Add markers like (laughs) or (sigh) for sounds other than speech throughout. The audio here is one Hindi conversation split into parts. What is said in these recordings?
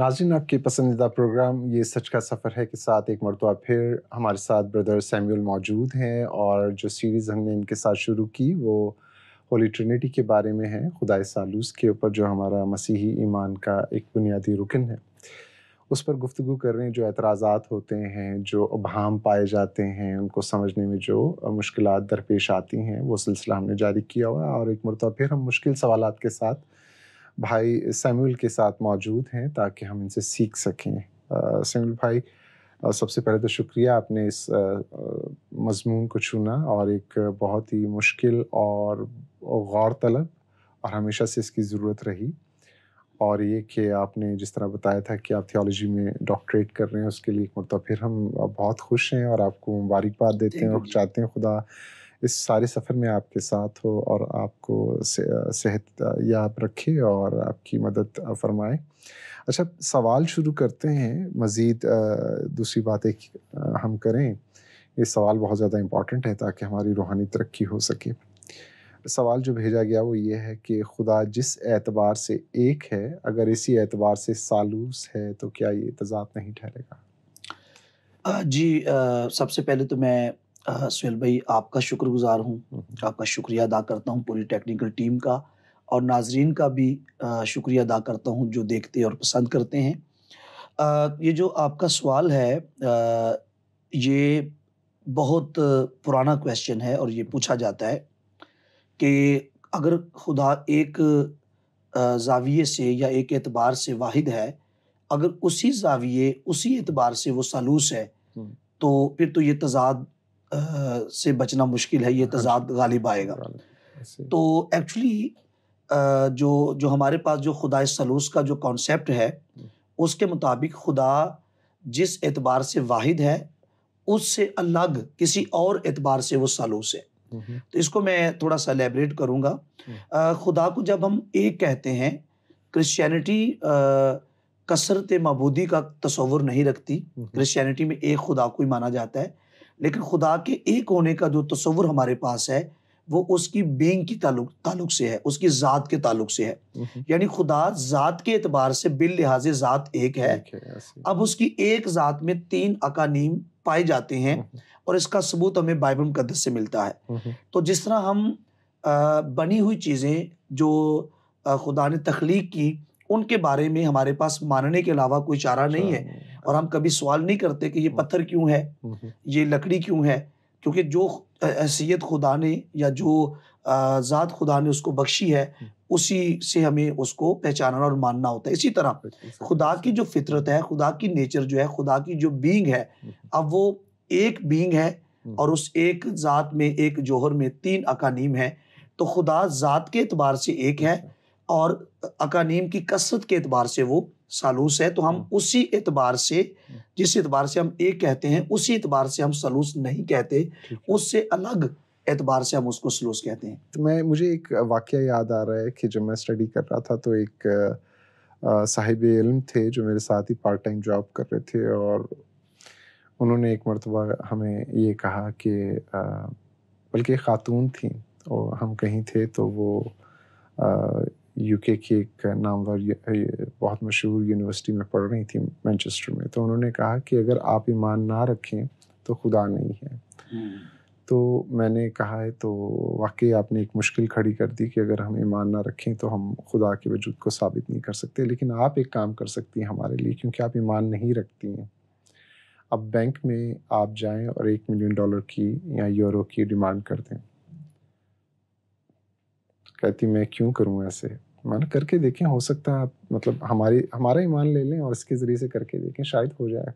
नाजिन आपके पसंदीदा प्रोग्राम ये सच का सफ़र है के साथ एक मरतबा फिर हमारे साथ ब्रदर सैम्यूल मौजूद हैं और जो सीरीज़ हमने इनके साथ शुरू की वो होली ट्रिनिटी के बारे में है खुदाए सालूस के ऊपर जो हमारा मसीही ईमान का एक बुनियादी रुकन है उस पर गुफ्तु कर रहे हैं जो एतराज़ात होते हैं जो अभाम पाए जाते हैं उनको समझने में जो मुश्किल दरपेश आती हैं वो सिलसिला हमने जारी किया हुआ है और एक मरतबा फिर हम मुश्किल सवाल के साथ भाई सैमुअल के साथ मौजूद हैं ताकि हम इनसे सीख सकें सैमुअल भाई सबसे पहले तो शुक्रिया आपने इस मजमून को चुना और एक बहुत ही मुश्किल और गौर तलब और हमेशा से इसकी ज़रूरत रही और ये कि आपने जिस तरह बताया था कि आप थियोलॉजी में डॉक्टरेट कर रहे हैं उसके लिए एक मरतब फिर हम बहुत खुश हैं और आपको मुबारकबाद देते हैं और चाहते हैं खुदा इस सारे सफ़र में आपके साथ हो और आपको सेहत याद रखे और आपकी मदद फरमाए अच्छा सवाल शुरू करते हैं मज़ीद दूसरी बातें हम करें ये सवाल बहुत ज़्यादा इम्पॉर्टेंट है ताकि हमारी रूहानी तरक्की हो सके सवाल जो भेजा गया वो ये है कि खुदा जिस एतबार से एक है अगर इसी एतबार से सालूस है तो क्या ये तजाद नहीं ठहरेगा जी आ, सबसे पहले तो मैं सुहेल भाई आपका शुक्रगुजार हूँ हम्म, हम्म। आपका शुक्रिया अदा करता हूँ पूरी टेक्निकल टीम का और नाजरीन का भी शुक्रिया अदा करता हूँ जो देखते और पसंद करते हैं आ, ये जो आपका सवाल है आ, ये बहुत पुराना क्वेश्चन है और ये पूछा जाता है कि अगर खुदा एक जाविये से या एक एतबार से वाहिद है अगर उसी जाविये उसी एतबार से वो सालूस है हम्म। तो फिर तो ये तजाद से बचना मुश्किल है ये हाँ तजाद गालिब आएगा तो एक्चुअली जो जो हमारे पास जो खुदा सलूस का जो कॉन्सेप्ट है उसके मुताबिक खुदा जिस एतबार से वाहिद है उससे अलग किसी और एतबार से वो सलूस है तो इसको मैं थोड़ा सा एलेबरेट करूँगा खुदा को जब हम एक कहते हैं क्रिश्चियनिटी कसरत मबूदी का तस्वुर नहीं रखती क्रिश्चियनिटी में एक खुदा को ही माना जाता है लेकिन खुदा के एक होने का जो तस्वुर हमारे पास है वो उसकी बींग की तालुक, तालुक से है उसकी ज़ात के तालुक से है यानी खुदा ज़ात के एतबार से बिल लिहाज ज़ात एक है अब उसकी एक ज़ात में तीन अकानीम पाए जाते हैं और इसका सबूत हमें बाइबल मुकदस से मिलता है तो जिस तरह हम बनी हुई चीज़ें जो खुदा ने तख्लीक की उनके बारे में हमारे पास मानने के अलावा कोई चारा नहीं है अच्छा। और हम कभी सवाल नहीं करते कि ये हम्म। पत्थर क्यों है हम्म, हम्म। ये लकड़ी क्यों है क्योंकि जो हैसियत खुदा ने या जो ज़ात खुदा ने उसको बख्शी है उसी से हमें उसको पहचानना और मानना होता है इसी तरह खुदा की जो फितरत है खुदा की नेचर जो है खुदा की जो बींग है अब वो एक बींग है और उस एक ज़ात में एक जोहर में तीन अकानीम है तो खुदा ज़ात के अतबार से एक है अच्छा। और अकानीम की कसरत के एतबार से वो सालूस है तो हम हम्म। उसी एतबार से हम्म। जिस एतबार से हम एक कहते हैं उसी एतबार से हम सलूस नहीं कहते उससे अलग एतबार से हम उसको सलूस कहते हैं तो मैं मुझे एक वाक्य याद आ रहा है कि जब मैं स्टडी कर रहा था तो एक साहिब इल्म थे जो मेरे साथ ही पार्ट टाइम जॉब कर रहे थे और उन्होंने एक मरतबा हमें ये कहा कि बल्कि ख़ातून थी और हम कहीं थे तो वो यूके की एक नामवर बहुत मशहूर यूनिवर्सिटी में पढ़ रही थी मैनचेस्टर में तो उन्होंने कहा कि अगर आप ईमान ना रखें तो खुदा नहीं है हम्म। तो मैंने कहा है तो वाकई आपने एक मुश्किल खड़ी कर दी कि अगर हम ईमान ना रखें तो हम खुदा के वजूद को साबित नहीं कर सकते लेकिन आप एक काम कर सकती हैं हमारे लिए क्योंकि आप ईमान नहीं रखती हैं अब बैंक में आप जाएं और एक मिलियन डॉलर की या यूरो की डिमांड कर दें कहती मैं क्यों करूं ऐसे मान करके देखें हो सकता है मतलब हमारी हमारा ईमान ले लें और इसके ज़रिए से करके देखें शायद हो जाए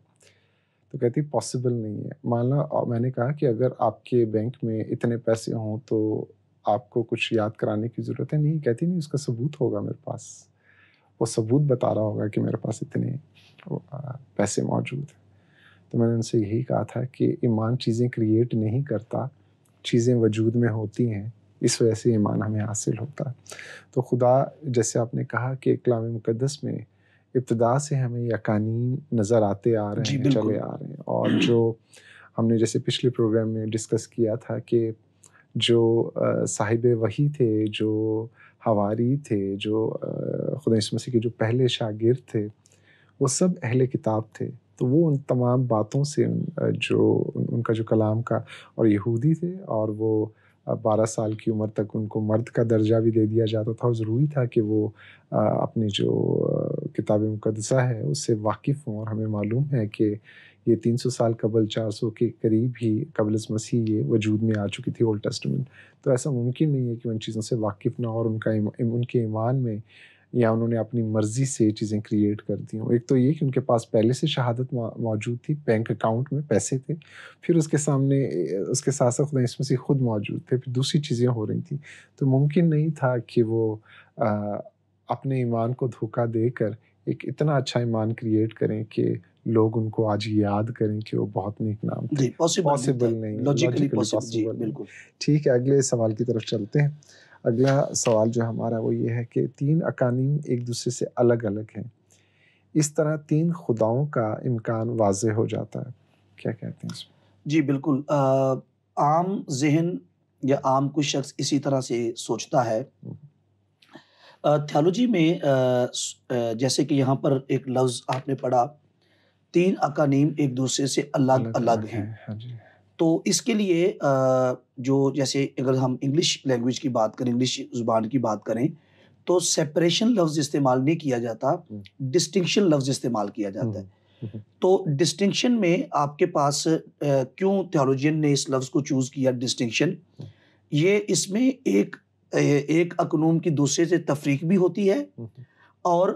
तो कहती पॉसिबल नहीं है मान लो मैंने कहा कि अगर आपके बैंक में इतने पैसे हों तो आपको कुछ याद कराने की ज़रूरत है नहीं कहती नहीं उसका सबूत होगा मेरे पास वो सबूत बता रहा होगा कि मेरे पास इतने पैसे मौजूद हैं तो मैंने उनसे यही कहा था कि ईमान चीज़ें क्रिएट नहीं करता चीज़ें वजूद में होती हैं इस वजह से ये मान हमें हासिल होता है तो खुदा जैसे आपने कहा कि इकलाम मुकदस में इब्तदा से हमें यकानी नज़र आते आ रहे हैं चले आ रहे हैं और जो हमने जैसे पिछले प्रोग्राम में डिस्कस किया था कि जो साहिब वही थे जो हवारी थे जो खुदा मसीह के जो पहले शागिर थे वो सब अहले किताब थे तो वो उन तमाम बातों से जो उनका जो कलाम का और यहूदी थे और वो बारह साल की उम्र तक उनको मर्द का दर्जा भी दे दिया जाता था और ज़रूरी था कि वो अपनी जो किताब मुकदसा है उससे वाकिफ़ हों और हमें मालूम है कि ये 300 साल कबल 400 के करीब ही कबल मसीह ये वजूद में आ चुकी थी ओल्ड टेस्टमेंट तो ऐसा मुमकिन नहीं है कि उन चीज़ों से वाकिफ़ ना और उनका इम, उनके ईमान में या उन्होंने अपनी मर्जी से चीज़ें क्रिएट कर दी हों एक तो ये कि उनके पास पहले से शहादत मौजूद थी बैंक अकाउंट में पैसे थे फिर उसके सामने उसके साथ साथ खुदा इसमें से खुद मौजूद थे फिर दूसरी चीज़ें हो रही थी तो मुमकिन नहीं था कि वो आ, अपने ईमान को धोखा देकर एक इतना अच्छा ईमान क्रिएट करें कि लोग उनको आज याद करें कि वो बहुत नेक नाम थे पॉसिबल नहीं लॉजिकली पॉसिबल बिल्कुल ठीक है अगले सवाल की तरफ चलते हैं अगला सवाल जो हमारा वो ये है कि तीन अकानीम एक दूसरे से अलग अलग हैं इस तरह तीन खुदाओं का इम्कान वाज हो जाता है क्या कहते हैं जी बिल्कुल आ, आम जहन या आम कोई शख्स इसी तरह से सोचता है थियोलॉजी में आ, जैसे कि यहाँ पर एक लफ्ज़ आपने पढ़ा तीन अकानीम एक दूसरे से अलग अलग, अलग हैं हाँ तो इसके लिए जो जैसे अगर हम इंग्लिश लैंग्वेज की बात करें इंग्लिश ज़ुबान की बात करें तो सेपरेशन लफ्ज़ इस्तेमाल नहीं किया जाता डिस्टिंक्शन हम्म। लफ्ज़ इस्तेमाल किया जाता है हम्म, हम्म। तो डिस्टिंक्शन में आपके पास क्यों थियोलॉजियन ने इस लफ्ज़ को चूज़ किया डिस्टिंक्शन ये इसमें एक एक अकनूम की दूसरे से तफरीक भी होती है और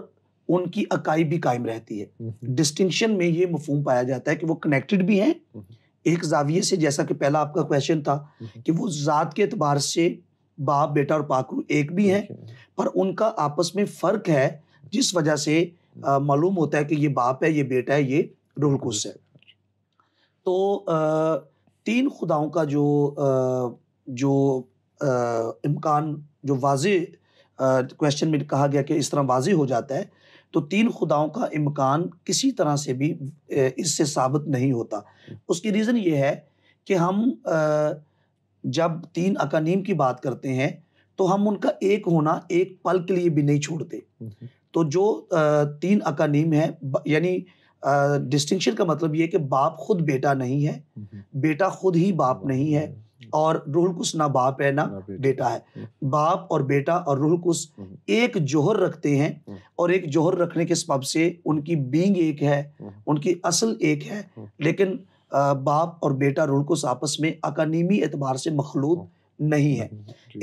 उनकी अकाई भी कायम रहती है डिस्टिंक्शन में ये मफहम पाया जाता है कि वो कनेक्टेड भी हैं एक जाविये से जैसा कि पहला आपका क्वेश्चन था हम्म। कि वो ज़ात के अतबार से बाप बेटा और पाकरू एक भी हैं पर उनका आपस में फ़र्क है जिस वजह से हम्म। मालूम होता है कि ये बाप है ये बेटा है ये रूह कुस है तो आ, तीन खुदाओं का जो आ, जो इम्कान जो वाज क्वेश्चन में कहा गया कि इस तरह वाजी हो जाता है तो तीन खुदाओं का इम्कान किसी तरह से भी इससे साबित नहीं होता उसकी रीज़न ये है कि हम जब तीन अकानीम की बात करते हैं तो हम उनका एक होना एक पल के लिए भी नहीं छोड़ते हम्म। तो जो तीन अकानीम है यानी डिस्टिंक्शन का मतलब ये है कि बाप खुद बेटा नहीं है हम्म। बेटा खुद ही बाप नहीं है और रूहुल कुश ना बाप है ना बेटा है हम्म। बाप और बेटा और रूहुल कुश हम्म। एक जोहर रखते हैं हम्म। और एक जोहर रखने के सब से उनकी बींग एक है उनकी असल एक है लेकिन बाप और बेटा रूहुल कुश आपस में अकानीमी एतबार से मखलूत नहीं है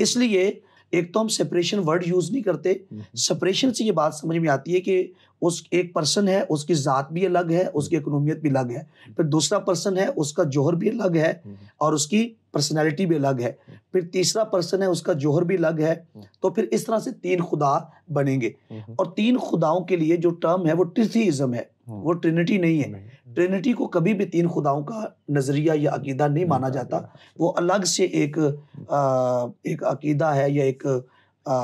इसलिए एक तो हम सेपरेशन वर्ड यूज़ नहीं करते सेपरेशन हम्म। से ये बात समझ में आती है कि उस एक पर्सन है उसकी ज़ात भी अलग है उसकी इकनोमियत हम्म। भी अलग है फिर दूसरा पर्सन है उसका जोहर भी अलग है हम्म। और उसकी पर्सनैलिटी भी अलग है फिर तीसरा पर्सन है उसका जोहर भी अलग है तो फिर इस तरह से तीन खुदा बनेंगे और तीन खुदाओं के लिए जो टर्म है वो ट्रिथीज़म है वो ट्रिनिटी नहीं है ट्रिनिटी को कभी भी तीन खुदाओं का नज़रिया या अकीदा नहीं माना जाता वो अलग से एक हम्म। आ, एक अकीदा है या एक आ,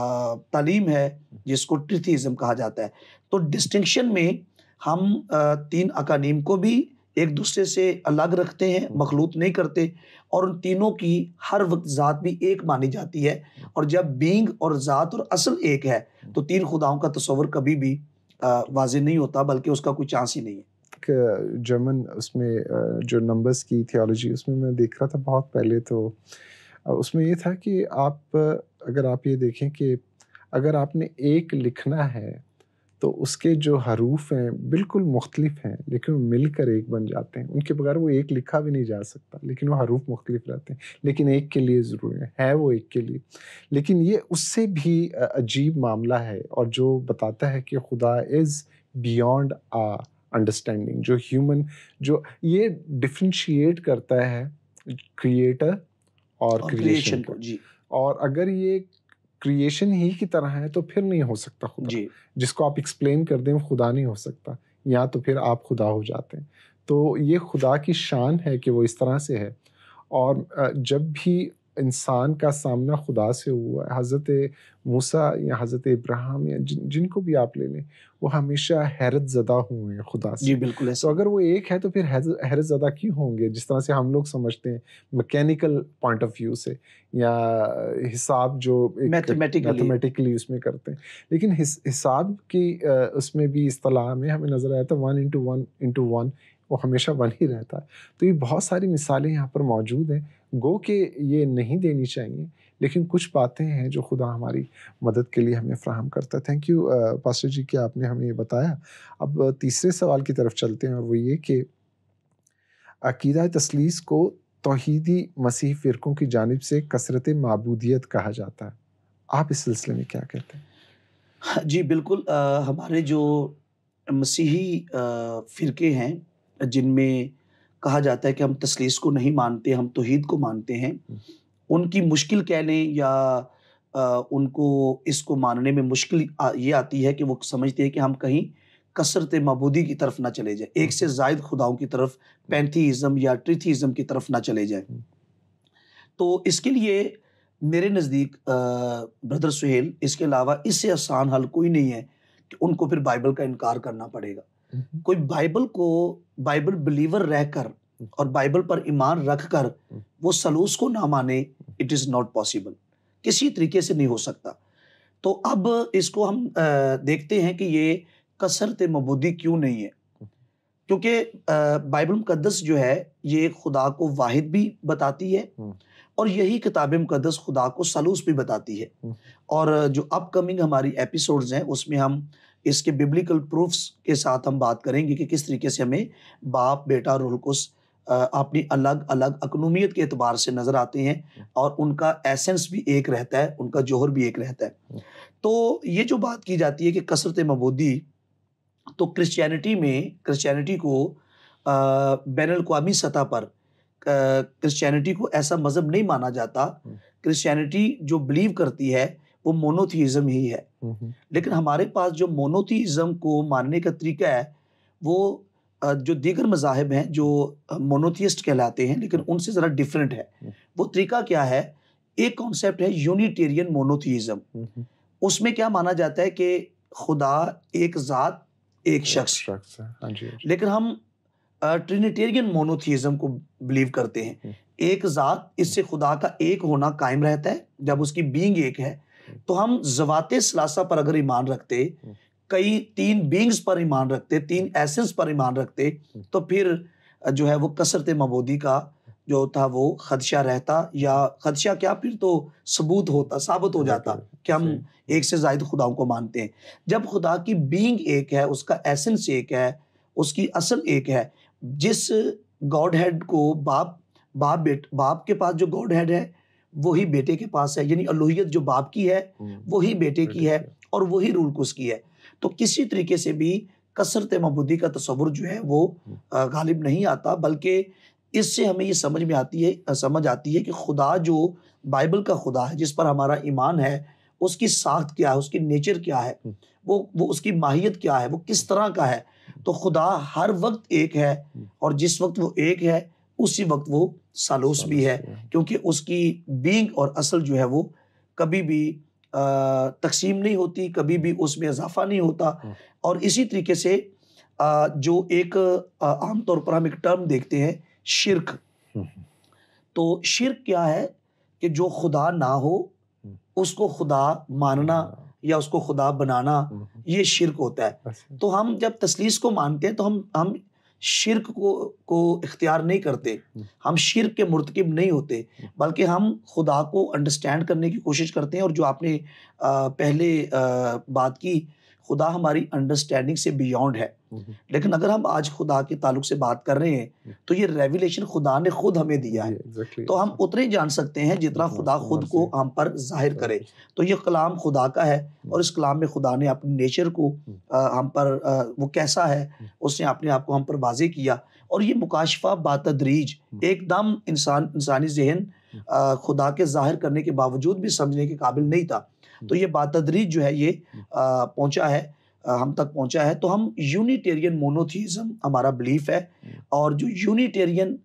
तालीम है जिसको ट्रिथीज़म कहा जाता है तो डिस्टिंक्शन में हम आ, तीन अकानीम को भी एक दूसरे से अलग रखते हैं हम्म। मखलूत नहीं करते और उन तीनों की हर वक्त ज़ात भी एक मानी जाती है हम्म। और जब बींग और ज़ात और असल एक है तो तीन खुदाओं का तस्वर कभी भी वाज नहीं होता बल्कि उसका कोई चांस ही नहीं है एक जर्मन उसमें जो नंबर्स की थियोलॉजी उसमें मैं देख रहा था बहुत पहले तो उसमें ये था कि आप अगर आप ये देखें कि अगर आपने एक लिखना है तो उसके जो हरूफ हैं बिल्कुल मुख्तलिफ हैं लेकिन वो मिलकर एक बन जाते हैं उनके बगैर वो एक लिखा भी नहीं जा सकता लेकिन वो हरूफ मुख्तलिफ रहते हैं लेकिन एक के लिए ज़रूरी है, है वो एक के लिए लेकिन ये उससे भी अजीब मामला है और जो बताता है कि खुदा इज़ बियॉन्ड आ अंडरस्टैंडिंग जो ह्यूमन जो ये डिफ्रेंशिएट करता है क्रिएटर और क्रिएशन को जी और अगर ये क्रिएशन ही की तरह है तो फिर नहीं हो सकता खुदा जी। जिसको आप एक्सप्लेन कर दें खुदा नहीं हो सकता या तो फिर आप खुदा हो जाते हैं तो ये खुदा की शान है कि वो इस तरह से है और जब भी इंसान का सामना खुदा से हुआ है हज़रत मूसा या हज़रत इब्राहिम या जिन जिनको भी आप ले लें वो हमेशा हैरत ज़दा हुए हैं खुदा से जी बिल्कुल है तो अगर वो एक है तो फिर हैरत ज़दा क्यों होंगे जिस तरह से हम लोग समझते हैं मैकेनिकल पॉइंट ऑफ व्यू से या हिसाब जो मैथमेटिकली उसमें करते हैं लेकिन हिसाब की उसमें भी इसलाह में हमें नज़र आया था one into one into one वो हमेशा वन ही रहता है तो ये बहुत सारी मिसालें यहाँ पर मौजूद हैं गो के ये नहीं देनी चाहिए लेकिन कुछ बातें हैं जो खुदा हमारी मदद के लिए हमें फ्राहम करता है थैंक यू पास्टर जी कि आपने हमें ये बताया अब uh, तीसरे सवाल की तरफ चलते हैं और वो ये कि अकीदा तसलीस को तोहीदी मसीह फ़िरक़ों की जानब से कसरत मबूदियत कहा जाता है आप इस सिलसिले में क्या कहते हैं (laughs) जी बिल्कुल आ, uh, हमारे जो मसीही uh, फ़िरके हैं जिनमें कहा जाता है कि हम तसलीस को नहीं मानते हम तोहद को मानते हैं हम्म। उनकी मुश्किल कह लें या आ, उनको इसको मानने में मुश्किल ये आती है कि वो समझते हैं कि हम कहीं कसरत मबूदी की तरफ ना चले जाए एक से हम्म। जायद खुदाओं की तरफ पैंथीज़म या ट्रिथीज़म की तरफ ना चले जाए हम्म। तो इसके लिए मेरे नज़दीक ब्रदर सुहेल इसके अलावा इससे आसान हल कोई नहीं है कि उनको फिर बाइबल का इनकार करना पड़ेगा हम्म। कोई बाइबल को बाइबल बिलीवर रहकर हम्म। और बाइबल पर ईमान रखकर हम्म। वो सलूस को ना माने इट इज़ नॉट पॉसिबल किसी तरीके से नहीं हो सकता तो अब इसको हम देखते हैं कि ये कसरत मबूदी क्यों नहीं है क्योंकि बाइबल मुकदस जो है ये खुदा को वाहिद भी बताती है और यही किताब मुकदस खुदा को सलूस भी बताती है और जो अपकमिंग हमारी एपिसोड्स हैं उसमें हम इसके बिब्लिकल प्रूफ्स के साथ हम बात करेंगे कि किस तरीके से हमें बाप बेटा और रुलकुस अपनी अलग अलग अकनूमियत के अतबार से नज़र आते हैं और उनका एसेंस भी एक रहता है उनका जोहर भी एक रहता है तो ये जो बात की जाती है कि कसरत मबूदी तो क्रिश्चियनिटी में क्रिश्चियनिटी को बैन अवी सतह पर क्रिश्चियनिटी को ऐसा मज़हब नहीं माना जाता क्रिश्चियनिटी हम्म। जो बिलीव करती है वो मोनोथीज़म ही है लेकिन हमारे पास जो मोनोथीज़म को मानने का तरीका है वो जो दीगर मजाहब हैं जो मोनोथियस्ट कहलाते हैं लेकिन हम्म। उनसे ज़रा डिफरेंट है हम्म। वो तरीका क्या है एक कॉन्सेप्ट है यूनिटेरियन मोनोथीज़म उसमें क्या माना जाता है कि खुदा एक ज़ात एक शख्स हाँ हाँ लेकिन हम ट्रिनिटेरियन मोनोथीज़म को बिलीव करते हैं हम्म। एक ज़ात इससे खुदा का एक होना कायम रहता है जब उसकी बींग एक है तो हम जवाते सलासा पर अगर ईमान रखते कई तीन बींग्स पर ईमान रखते तीन एसेंस पर ईमान रखते तो फिर जो है वो कसरत मबोदी का जो था वो खदशा रहता या खदशा क्या फिर तो सबूत होता साबित हो जाता कि हम एक से जायद खुदाओं को मानते हैं जब खुदा की बींग एक है उसका एसेंस एक है उसकी असल एक है जिस गॉड हेड को बाप बाप बेट बाप के पास जो गॉड हेड है वही बेटे के पास है यानी अलोहियत जो बाप की है हम्म, वही बेटे की है और वही रूल कुछ उसकी है तो किसी तरीके से भी कसरत मबूदी का तस्वुर जो है वो हम्म। गालिब नहीं आता बल्कि इससे हमें ये समझ में आती है समझ आती है कि खुदा जो बाइबल का खुदा है जिस पर हमारा ईमान है उसकी साख्त क्या है उसकी नेचर क्या है हम्म। वो वो उसकी माहियत क्या है वो किस तरह का है तो खुदा हर वक्त एक है और जिस वक्त वो एक है उसी वक्त वो सालोस भी है क्योंकि उसकी बींग और असल जो है वो कभी भी तकसीम नहीं होती कभी भी उसमें इजाफा नहीं होता हाँ। और इसी तरीके से आ, जो एक आमतौर पर हम एक टर्म देखते हैं शिरक हम्म, हम्म। तो शिरक क्या है कि जो खुदा ना हो हम्म। उसको खुदा मानना हाँ। या उसको खुदा बनाना ये शिरक होता है अच्छा। तो हम जब तसलीस को मानते हैं तो हम हम शिरक को को इख्तियार नहीं करते हम्म। हम शिरक के मुरतकब नहीं होते हम्म। बल्कि हम खुदा को अंडरस्टैंड करने की कोशिश करते हैं और जो आपने पहले बात की खुदा हमारी अंडरस्टैंडिंग से बियॉन्ड है हम्म। लेकिन अगर हम आज खुदा के ताल्लुक से बात कर रहे हैं हम्म। तो ये रेवलेशन खुदा ने खुद हमें दिया है तो हम उतने जान सकते हैं जितना खुदा खुद को हम पर जाहिर करे तो ये कलाम खुदा का है हम्म। और इस कलाम में खुदा ने अपने नेचर को हम पर वो कैसा है उसने अपने आप को हम पर वाजे किया और ये मुकाशफा बातदरीज एकदम इंसान इंसानी जहन खुदा के जाहिर करने के बावजूद भी समझने के काबिल नहीं था तो ये बातदरीज जो है ये हम्म। पहुंचा है हम तक पहुंचा है तो हम यूनिटेरियन मोनोथीज़म हमारा बिलीफ है हम्म। और जो यूनिटेरियन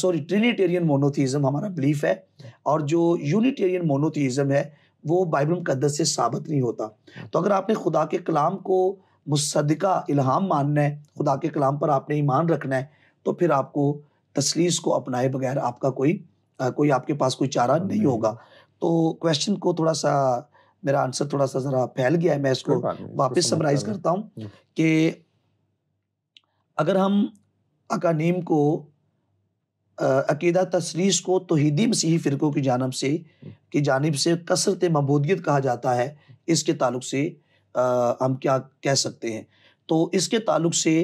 सॉरी ट्रिनिटेरियन मोनोथीज़म हमारा बिलीफ है हम्म। और जो यूनिटेरियन मोनोथीज़म है वो बाइबल मुकदस से साबित नहीं होता तो अगर आपने खुदा के कलाम को मुसदका इल्हाम मानना है खुदा के कलाम पर आपने ईमान रखना है तो फिर आपको तसलीस को अपनाए बगैर आपका कोई आ, कोई आपके पास कोई चारा नहीं, नहीं होगा तो क्वेश्चन को थोड़ा सा मेरा आंसर थोड़ा सा जरा फैल गया है मैं इसको वापस समराइज करता हूँ कि अगर हम अकानीम को अकीदा तशरीस को तोहदी मसीही फ़िरक़ों की जानब से की जानब से कसरत मबूदियत कहा जाता है इसके ताल्लुक से आ, हम क्या कह सकते हैं तो इसके ताल्लुक से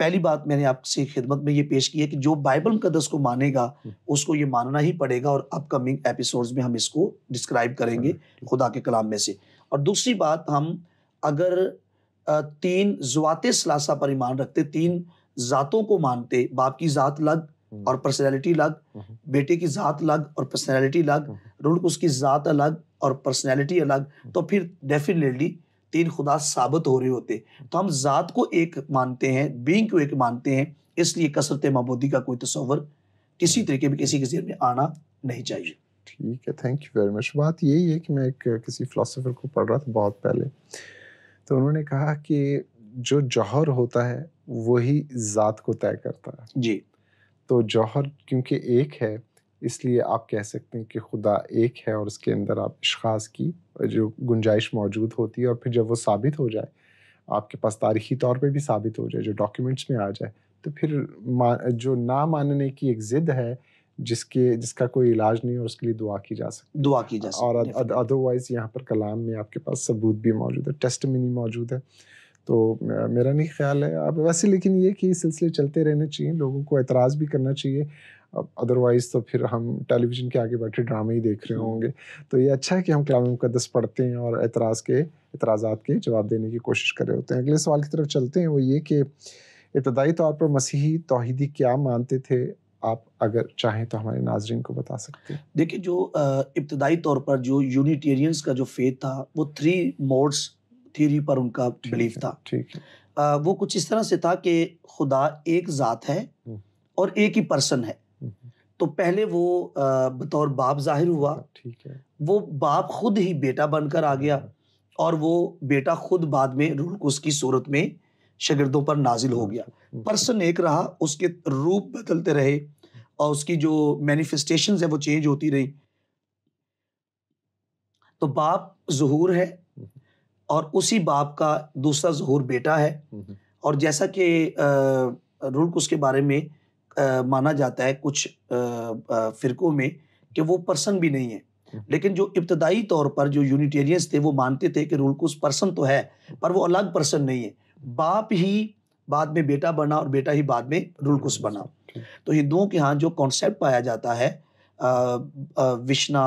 पहली बात मैंने आपसे खिदमत में ये पेश की है कि जो बाइबल मुकदस को मानेगा हम्म। उसको ये मानना ही पड़ेगा और अपकमिंग एपिसोड्स में हम इसको डिस्क्राइब करेंगे हम्म। खुदा के कलाम में से और दूसरी बात हम अगर तीन जवात सलासा पर ईमान रखते तीन जातों को मानते बाप की जात हम्म। लग और पर्सनैलिटी लग बेटे की जात लग और पर्सनैलिटी लग रुल उसकी जात अलग और पर्सनैलिटी अलग तो फिर डेफिनेटली तीन खुदा साबित हो रहे होते तो हम ज़ात को एक मानते हैं बींग को एक मानते हैं इसलिए कसरत महमूदी का कोई तस्वर किसी तरीके में किसी के जेर में आना नहीं चाहिए ठीक है थैंक यू वेरी मच बात यही है कि मैं एक किसी फिलोसोफर को पढ़ रहा था बहुत पहले तो उन्होंने कहा कि जो जौहर होता है वही ज़ात को तय करता है जी तो जौहर क्योंकि एक है इसलिए आप कह सकते हैं कि खुदा एक है और उसके अंदर आप इशास की जो गुंजाइश मौजूद होती है और फिर जब वो साबित हो जाए आपके पास तारीखी तौर पे भी साबित हो जाए जो डॉक्यूमेंट्स में आ जाए तो फिर जो ना मानने की एक ज़िद है जिसके जिसका कोई इलाज नहीं है उसके लिए दुआ की जा सकती दुआ की जा सकती और अदरवाइज यहाँ पर कलाम में आपके पास सबूत भी मौजूद है टेस्ट मौजूद है तो मेरा नहीं ख्याल है अब वैसे लेकिन ये कि सिलसिले चलते रहने चाहिए लोगों को एतराज़ भी करना चाहिए अब अदरवाइज तो फिर हम टेलीविज़न के आगे बैठे ड्रामे ही देख रहे होंगे तो ये अच्छा है कि हम कलाम मुकदस पढ़ते हैं और एतराज़ के एतराज़ के जवाब देने की कोशिश कर रहे होते हैं अगले सवाल की तरफ चलते हैं वो ये कि इब्तदाई तौर पर मसीही तोहदी क्या मानते थे आप अगर चाहें तो हमारे नाजरन को बता सकते हैं देखिए जो इब्तदाई तौर पर जो यूनिटेरियंस का जो फेथ था वो थ्री मोड्स थ्योरी पर उनका बिलीफ था ठीक है वो कुछ इस तरह से था कि खुदा एक ज़ात है हम्म। और एक ही पर्सन है तो पहले वो बतौर बाप जाहिर हुआ ठीक है वो बाप खुद ही बेटा बनकर आ गया हम्म। और वो बेटा खुद बाद में रूह कुस की सूरत में शगिर्दों पर नाजिल हो गया हम्म। पर्सन एक रहा उसके रूप बदलते रहे और उसकी जो मैनिफेस्टेशन है वो चेंज होती रही तो बाप जहूर है हम्म। और उसी बाप का दूसरा जहूर बेटा है और जैसा कि रूल कुस के बारे में माना जाता है कुछ फिरकों में कि वो पर्सन भी नहीं है हम्म। लेकिन जो इब्तदाई तौर पर जो यूनिटेरियंस थे वो मानते थे कि रूल कुछ पर्सन तो है पर वो अलग पर्सन नहीं है बाप ही बाद में बेटा बना और बेटा ही बाद में रुलकुस बना तो हिंदुओं के यहाँ जो कॉन्सेप्ट पाया जाता है विष्णा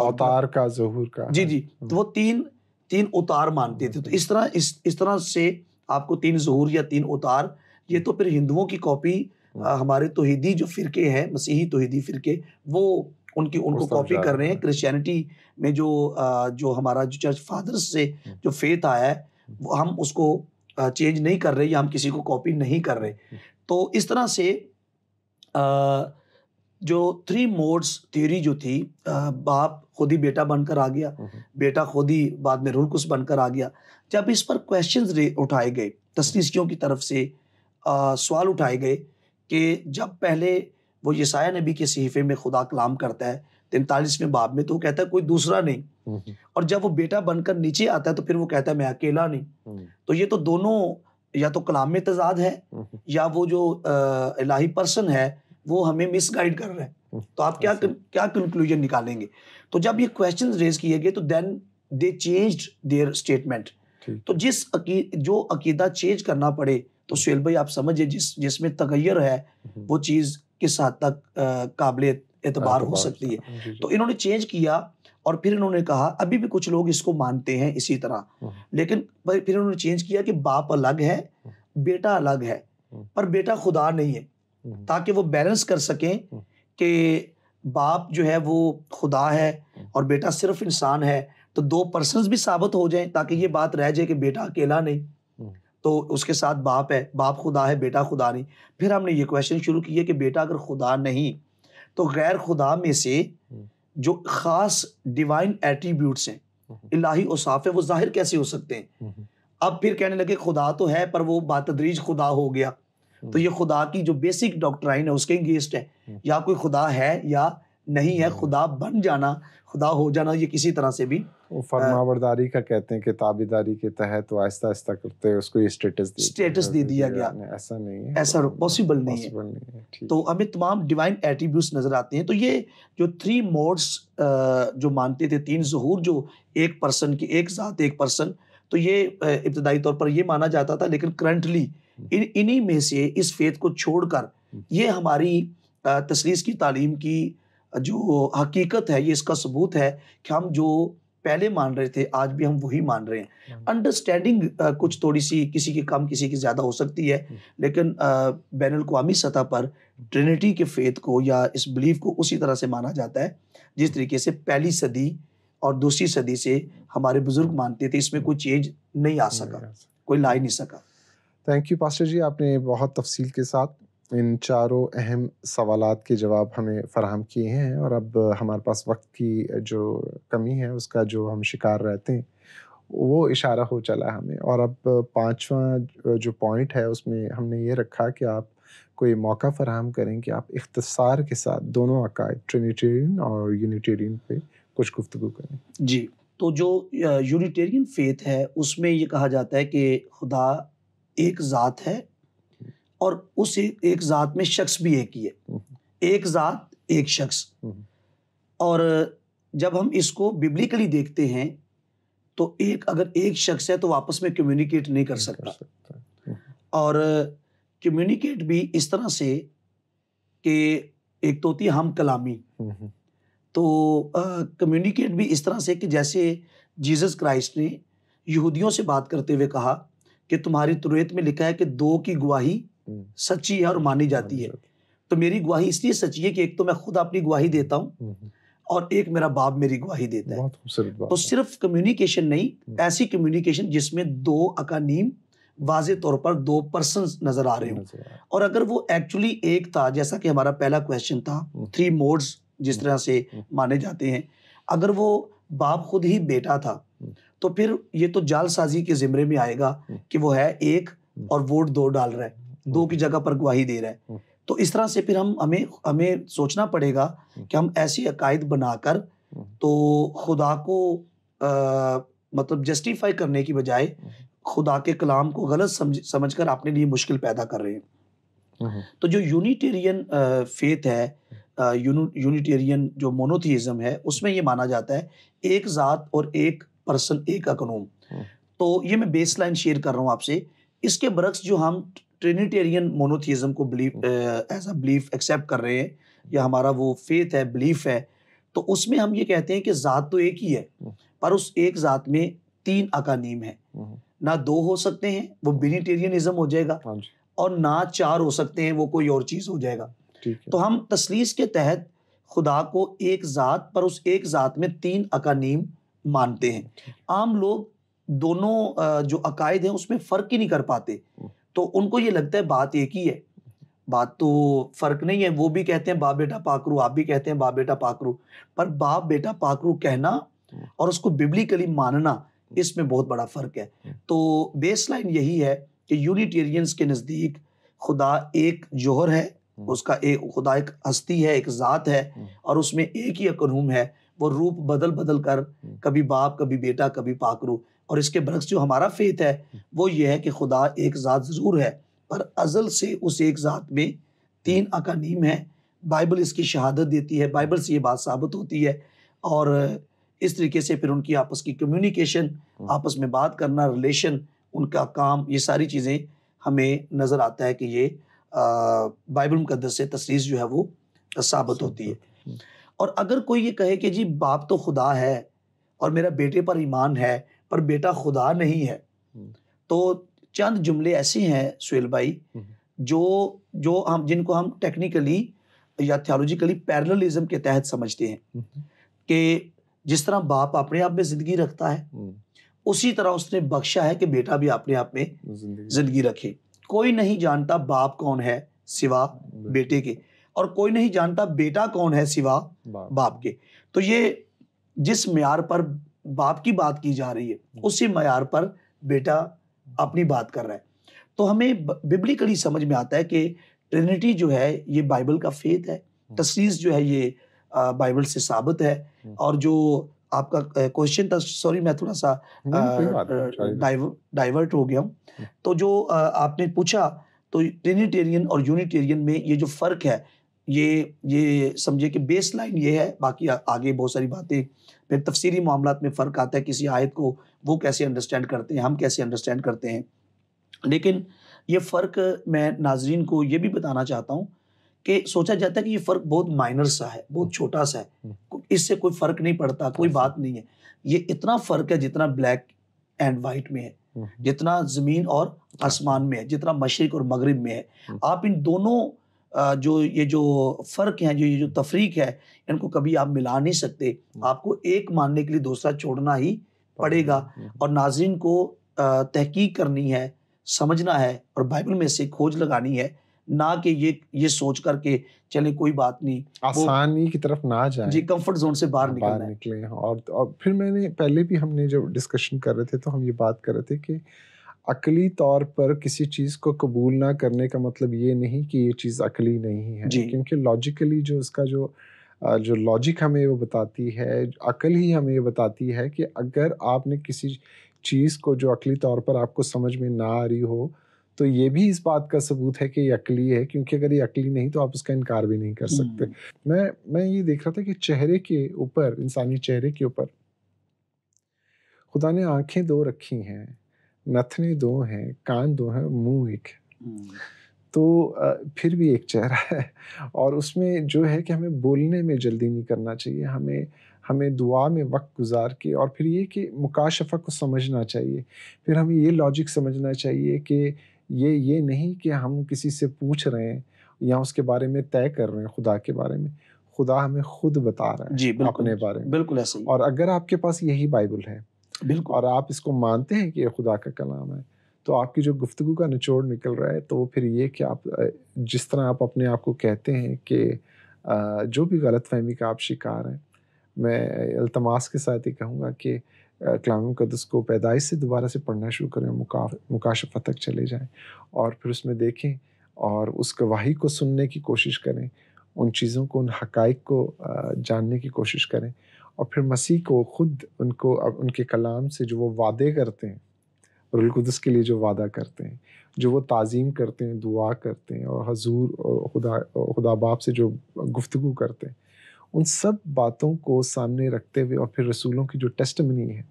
अवतार का जहूर का जी जी हम्म। तो वो तीन तीन उतार मानते थे तो इस तरह इस इस तरह से आपको तीन जहूर या तीन उतार ये तो फिर हिंदुओं की कॉपी हमारे तोहिदी जो फ़िरके हैं मसीही तोहिदी फ़िरके वो उनकी उनको कॉपी कर रहे हैं क्रिश्चियनिटी में जो जो हमारा जो चर्च फादर्स से हम्म। जो फेथ आया है हम्म। वो हम उसको चेंज नहीं कर रहे या हम किसी को कॉपी नहीं कर रहे हम्म। तो इस तरह से जो थ्री मोड्स थ्योरी जो थी बाप खुद ही बेटा बनकर आ गया बेटा खुद ही बाद में रुलकुस बनकर आ गया जब इस पर क्वेश्चंस उठाए गए तस्लीसियों की तरफ से सवाल उठाए गए कि जब पहले वो यसाया नबी के सहीफे में खुदा कलाम करता है तैंतालीसवें बाब में तो वो कहता है कोई दूसरा नहीं, और जब वो बेटा बनकर नीचे आता है तो फिर वो कहता है मैं अकेला नहीं, हम्म। तो ये तो दोनों या तो कलाम में तजाद है या वो जो इलाही पर्सन है वो हमें गाइड कर रहे हैं हम्म। तो आप क्या अच्छा। क्या कंक्लूजन निकालेंगे तो जब ये क्वेश्चन रेज किए गए तो then they change their statement तो जिस अकी, जो अकीदा चेंज करना पड़े तो सुहेल भाई आप समझिए जिस जिसमें तगैर है हम्म। वो चीज़ किस हद तक काबिल एतबार हो सकती है हाँ, तो इन्होंने चेंज किया और फिर इन्होंने कहा अभी भी कुछ लोग इसको मानते हैं इसी तरह हम्म। लेकिन फिर इन्होंने चेंज किया कि बाप अलग है हम्म। बेटा अलग है पर बेटा खुदा नहीं है ताकि वो बैलेंस कर सकें कि बाप जो है वो खुदा है और बेटा सिर्फ इंसान है तो दो पर्सन भी साबित हो जाएं ताकि ये बात रह जाए कि बेटा अकेला नहीं तो उसके साथ बाप है बाप खुदा है बेटा खुदा नहीं फिर हमने ये क्वेश्चन शुरू किया कि बेटा अगर खुदा नहीं तो गैर खुदा में से हम्म। जो खास डिवाइन एट्रीब्यूट्स हैं हम्म। इलाही उसाफ है वो जाहिर कैसे हो सकते हैं हम्म। अब फिर कहने लगे खुदा तो है पर वो बातदरीज खुदा हो गया तो ये खुदा की जो बेसिक डॉक्ट्राइन है उसके इंगेस्ट है या कोई खुदा है या नहीं है हम्म। खुदा बन जाना खुदा हो जाना ये किसी तरह से भी वो फरमावरदारी का कहते हैं कि ताबेदारी के तहत तो आहिस्ता आहिस्ता करते हैं उसको ये स्टेटस दे स्टेटस दे दे, दिया गया ऐसा नहीं है ऐसा पॉसिबल नहीं है नहीं है तो हमें तमाम डिवाइन एटीब्यूट नज़र आते हैं तो ये जो थ्री मोड्स जो मानते थे तीन जहूर जो एक पर्सन की एक ज़ात एक पर्सन तो ये इब्तदाई तौर पर यह माना जाता था लेकिन करंटली हम्म। इन इन्हीं में से इस फेत को छोड़कर हम्म। ये हमारी तसलीस की तालीम की जो हकीकत है ये इसका सबूत है कि हम जो पहले मान रहे थे आज भी हम वही मान रहे हैं हम्म। अंडरस्टैंडिंग कुछ थोड़ी सी किसी की कम किसी की ज़्यादा हो सकती है हम्म। लेकिन बैन अवी सतह पर ट्रिनिटी के फेथ को या इस बिलीफ को उसी तरह से माना जाता है जिस तरीके से पहली सदी और दूसरी सदी से हमारे बुजुर्ग मानते थे इसमें कोई चेंज नहीं आ सका कोई ला ही नहीं सका थैंक यू पास्टर जी आपने बहुत तफसील के साथ इन चारों अहम सवाल के जवाब हमें फराहम किए हैं और अब हमारे पास वक्त की जो कमी है उसका जो हम शिकार रहते हैं वो इशारा हो चला हमें और अब पांचवा जो पॉइंट है उसमें हमने ये रखा कि आप कोई मौका फराहम करें कि आप इख्तसार के साथ दोनों अकायद ट्रिनिटेरियन और यूनिटेरियन पे कुछ गुफ्तु करें जी तो जो यूनिटेरियन फेथ है उसमें ये कहा जाता है कि खुदा एक ज़ात है और उस एक ज़ात में शख्स भी एक ही है एक ज़ात एक शख्स और जब हम इसको बिब्लिकली देखते हैं तो एक अगर एक शख्स है तो आपस में कम्युनिकेट नहीं कर सकता, सकता। हम्म। और कम्युनिकेट भी इस तरह से कि एक तो होती है हम कलामी हम्म, हम्म। तो कम्युनिकेट भी इस तरह से कि जैसे जीसस क्राइस्ट ने यहूदियों से बात करते हुए कहा कि तुम्हारी तुरैत में लिखा है कि दो की गुवाही हम्म। सच्ची है और मानी जाती है तो मेरी गवाही इसलिए सच्ची है कि एक तो मैं खुद अपनी गवाही देता हूँ हम्म, हम्म। और एक मेरा बाप मेरी गवाही देता है तो सिर्फ कम्युनिकेशन नहीं ऐसी कम्युनिकेशन जिसमें दो अकानीम वाज तौर पर दो पर्सन नजर आ रहे हो और अगर वो एक्चुअली एक था जैसा कि हमारा पहला क्वेश्चन था थ्री मोड्स जिस तरह से माने जाते हैं अगर वो बाप खुद ही बेटा था तो फिर ये तो जालसाजी के जिमरे में आएगा कि वो है एक और वोट दो डाल रहा है दो की जगह पर गवाही दे रहा है हम्म। तो इस तरह से फिर हम हमें हमें सोचना पड़ेगा हम्म। कि हम ऐसी अकायद बनाकर हम्म। तो खुदा को आ, मतलब जस्टिफाई करने की बजाय खुदा के कलाम को गलत समझ समझ कर अपने लिए मुश्किल पैदा कर रहे हैं तो जो यूनिटेरियन फेथ है यूनिटेरियन जो मोनोथिज्म है उसमें ये माना जाता है एक ज़ात और एक पर्सन एक अकनोम तो ये मैं बेस लाइन शेयर कर रहा हूँ आपसे इसके बरक्स जो हम ट्रिनिटेरियन मोनोथिज्म को believe as hmm. Uh belief accept कर रहे हैं या हमारा वो फेथ है बिलीफ है तो उसमें हम ये कहते हैं कि ज़ात तो एक ही है hmm. पर उस एक ज़ात में तीन अकानीम है hmm. ना दो हो सकते हैं वो बिनिटेरियनिज्म हो जाएगा हाँ और ना चार हो सकते हैं वो कोई और चीज़ हो जाएगा तो हम तसलीस के तहत खुदा को एक ज़ात पर उस एक ज़ात में तीन अकानीम मानते हैं आम लोग दोनों जो अकायद हैं उसमें फ़र्क ही नहीं कर पाते तो उनको ये लगता है बात एक ही है बात तो फ़र्क नहीं है वो भी कहते हैं बाप बेटा पाकरू आप भी कहते हैं बाप बेटा पाकरू पर बाप बेटा पाकरू कहना और उसको बिब्लिकली मानना इसमें बहुत बड़ा फ़र्क है तो बेस लाइन यही है कि यूनिटेरियंस के नज़दीक खुदा एक जोहर है उसका एक खुदा एक हस्ती है एक ज़ात है और उसमें एक ही अकनूम है वो रूप बदल बदल कर कभी बाप कभी बेटा कभी पाकरू और इसके बरक्स जो हमारा फेथ है हम्म। वो ये है कि खुदा एक ज़ात ज़रूर है पर अजल से उस एक ज़ात में तीन हम्म। अकानीम है बाइबल इसकी शहादत देती है बाइबल से ये बात साबित होती है और इस तरीके से फिर उनकी आपस की कम्युनिकेशन हम्म। आपस में बात करना रिलेशन उनका काम ये सारी चीज़ें हमें नज़र आता है कि ये बाइबल मुकदस से तस्वीर जो है वो साबित होती है और अगर कोई ये कहे कि जी बाप तो खुदा है और मेरा बेटे पर ईमान है पर बेटा खुदा नहीं है हम्म। तो चंद जुमले ऐसे हैं सुहेल भाई हम्म। जो जो हम जिनको हम टेक्निकली या थियोलॉजिकली पैरलिज्म के तहत समझते हैं हम्म। कि जिस तरह बाप अपने आप में जिंदगी रखता है उसी तरह उसने बख्शा है कि बेटा भी अपने आप में जिंदगी रखे कोई नहीं जानता बाप कौन है सिवा बेटे के और कोई नहीं जानता बेटा कौन है सिवा बाप के तो ये जिस म्यार पर बाप की बात की जा रही है हम्म। उसी मैार पर बेटा अपनी बात कर रहा है तो हमें बिब्लिकली समझ में आता है कि ट्रिनिटी जो है ये बाइबल का फेथ है तस्वीर हम्म। जो है ये बाइबल से साबित है हम्म। और जो आपका क्वेश्चन था सॉरी मैं थोड़ा सा डाइवर्ट हो गया हूँ तो जो आपने पूछा तो ट्रिनिटेरियन और यूनिटेरियन में ये जो फ़र्क है ये ये समझिए कि बेस लाइन ये है बाकी आगे बहुत सारी बातें फिर तफसीरी मामला में फ़र्क आता है किसी आयत को वो कैसे अंडरस्टैंड करते हैं हम कैसे अंडरस्टैंड करते हैं लेकिन ये फ़र्क मैं नाजरीन को ये भी बताना चाहता हूँ कि सोचा जाता है कि ये फ़र्क बहुत माइनर सा है बहुत हम्म। छोटा सा है हम्म। इससे कोई फ़र्क नहीं पड़ता कोई बात नहीं है ये इतना फ़र्क है जितना ब्लैक एंड वाइट में है हम्म। जितना ज़मीन और आसमान में है जितना मशरक और मगरब में है आप इन दोनों जो ये जो फ़र्क है जो ये जो तफरीक है इनको कभी आप मिला नहीं सकते हम्म। आपको एक मानने के लिए दूसरा छोड़ना ही पड़ेगा हम्म, हम्म। और नाजिन को तहकीक करनी है समझना है और बाइबल में से खोज लगानी है ना कि ये ये सोच करके चले कोई बात नहीं आसानी की तरफ ना जाए जी कंफर्ट जोन से बाहर निकल निकले और, और फिर मैंने पहले भी हमने जब डिस्कशन कर रहे थे तो हम ये बात कर रहे थे कि अकली तौर पर किसी चीज़ को कबूल ना करने का मतलब ये नहीं कि ये चीज़ अकली नहीं है क्योंकि लॉजिकली जो इसका जो जो लॉजिक हमें वो बताती है अकल ही हमें ये बताती है कि अगर आपने किसी चीज़ को जो अकली तौर पर आपको समझ में ना आ रही हो तो ये भी इस बात का सबूत है कि ये अकली है क्योंकि अगर ये अकली नहीं तो आप उसका इनकार भी नहीं कर सकते हम्म। मैं मैं ये देख रहा था कि चेहरे के ऊपर इंसानी चेहरे के ऊपर खुदा ने आंखें दो रखी हैं नथने दो हैं कान दो हैं मुंह एक है हम्म। तो फिर भी एक चेहरा है और उसमें जो है कि हमें बोलने में जल्दी नहीं करना चाहिए हमें हमें दुआ में वक्त गुजार के और फिर ये कि मुकाशफा को समझना चाहिए फिर हमें ये लॉजिक समझना चाहिए कि ये ये नहीं कि हम किसी से पूछ रहे हैं या उसके बारे में तय कर रहे हैं खुदा के बारे में खुदा हमें खुद बता रहा है जी, अपने बारे में बिल्कुल ऐसे और अगर आपके पास यही बाइबल है बिल्कुल और आप इसको मानते हैं कि ये खुदा का कलाम है तो आपकी जो गुफ्तु का निचोड़ निकल रहा है तो वो फिर ये कि आप जिस तरह आप अपने आप को कहते हैं कि जो भी गलत फहमी का आप शिकार हैं मैं अल्तमास के साथ ही कहूँगा कि कलाम कदस को पैदाइश से दोबारा से पढ़ना शुरू करें मुका तक चले जाएँ और फिर उसमें देखें और उस गवाही को सुनने की कोशिश करें उन चीज़ों को उन हकाइक को जानने की कोशिश करें और फिर मसीह को खुद उनको उनके कलाम से जो वो वादे करते हैं रुलकुदस के लिए जो वादा करते हैं जो वो ताज़ीम करते हैं दुआ करते हैं और हजूर और खुदा खुदा बाप से जो गुफ्तु करते हैं उन सब बातों को सामने रखते हुए और फिर रसूलों की जो टेस्टमनी है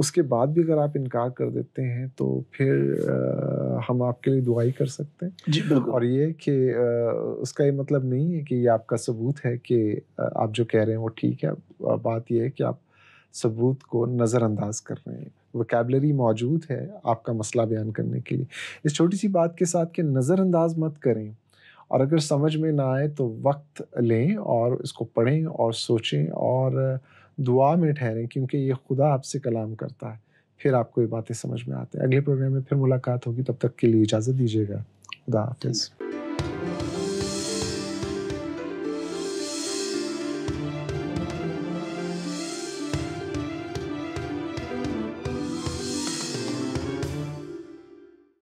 उसके बाद भी अगर आप इनकार कर देते हैं तो फिर आ, हम आपके लिए दुआई कर सकते हैं जी बिल्कुल और ये कि उसका ये मतलब नहीं है कि ये आपका सबूत है कि आप जो कह रहे हैं वो ठीक है बात यह है कि आप सबूत को नज़रअंदाज कर रहे हैं वकेबलरी मौजूद है आपका मसला बयान करने के लिए इस छोटी सी बात के साथ कि नज़रअंदाज मत करें और अगर समझ में ना आए तो वक्त लें और इसको पढ़ें और सोचें और दुआ में ठहरें क्योंकि ये खुदा आपसे कलाम करता है फिर आपको ये बातें समझ में आते हैं अगले प्रोग्राम में फिर मुलाकात होगी तब तक के लिए इजाज़त दीजिएगा खुदा हाफिज़